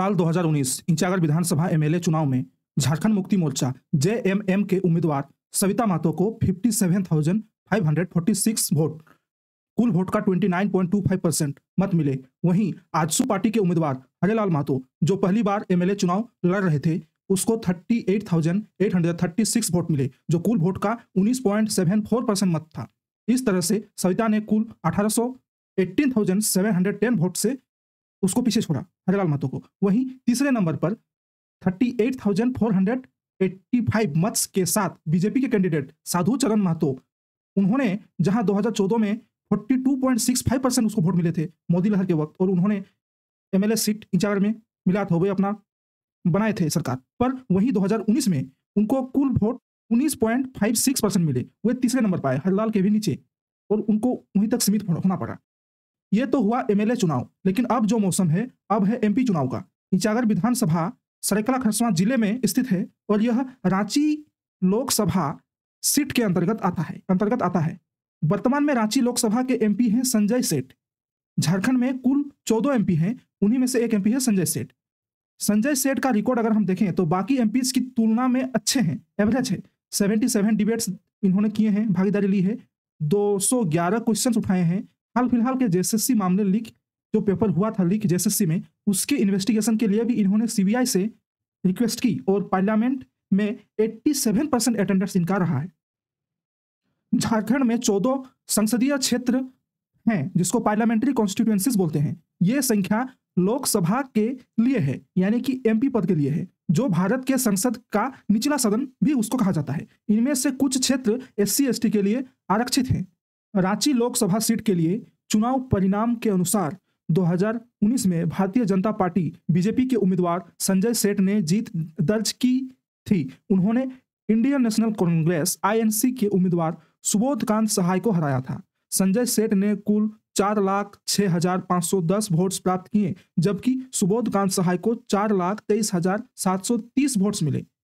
साल 2019 इंचागढ़ विधानसभा एमएलए चुनाव में झारखंड मुक्ति मोर्चा जेएमएम के उम्मीदवार सविता मातो को 57,546 वोट कुल वोट का 29.25 परसेंट मत मिले वहीं आजसू पार्टी के उम्मीदवार हरेलाल मातो जो पहली बार एमएलए चुनाव लड़ रहे थे उसको 38,836 वोट मिले जो कुल वोट का 19.74 परसेंट मत था इस तरह से सविता ने कुल अठारह 1818,710 वोट से उसको पीछे छोड़ा हरेलाल महतो को वहीं तीसरे नंबर पर 38,485 मत्स के साथ बीजेपी के कैंडिडेट साधु चरण महतो उन्होंने जहां 2014 में 42.65 परसेंट उसको वोट मिले थे मोदी लहर के वक्त और उन्होंने एमएलए सीट इंचार्ज में मिला था तो वे अपना बनाए थे सरकार पर वहीं 2019 में उनको कुल वोट 19.56 परसेंट मिले वे तीसरे नंबर पर आए हरलाल के भी नीचे और उनको वहीं तक सीमित होना पड़ा ये तो हुआ एमएलए चुनाव लेकिन अब जो मौसम है अब है एमपी चुनाव का इंचागर विधानसभा सरेकला खरसवा जिले में स्थित है और यह रांची लोकसभा सीट के अंतर्गत आता है अंतर्गत आता है वर्तमान में रांची लोकसभा के एमपी हैं संजय सेठ झारखंड में कुल चौदह एमपी हैं उन्हीं में से एक एमपी है संजय सेठ संजय सेठ का रिकॉर्ड अगर हम देखें तो बाकी एम की तुलना में अच्छे हैं एवरेज है सेवेंटी सेवन डिबेट्स इन्होंने किए हैं भागीदारी ली है 211 क्वेश्चंस उठाए हैं हाल फिलहाल के जेएसएससी मामले लीक जो पेपर हुआ था लीक जेएसएससी में उसके इन्वेस्टिगेशन के लिए भी इन्होंने सीबीआई से रिक्वेस्ट की और पार्लियामेंट में 87 परसेंट अटेंडेंस इनका रहा है झारखंड में 14 संसदीय क्षेत्र हैं जिसको पार्लियामेंट्री कॉन्स्टिट्यूएंसीज बोलते हैं ये संख्या लोकसभा के लिए है यानी कि एमपी पद के लिए है जो भारत के संसद का निचला सदन भी उसको कहा जाता है इनमें से कुछ क्षेत्र एस सी के लिए आरक्षित हैं रांची लोकसभा सीट के लिए चुनाव परिणाम के अनुसार 2019 में भारतीय जनता पार्टी बीजेपी के उम्मीदवार संजय सेठ ने जीत दर्ज की थी उन्होंने इंडियन नेशनल कांग्रेस आईएनसी के उम्मीदवार सुबोध कांत सहाय को हराया था संजय सेठ ने कुल चार लाख छह हजार पाँच सौ दस वोट प्राप्त किए जबकि सुबोध कांत सहाय को चार लाख तेईस हजार सात सौ तीस वोट्स मिले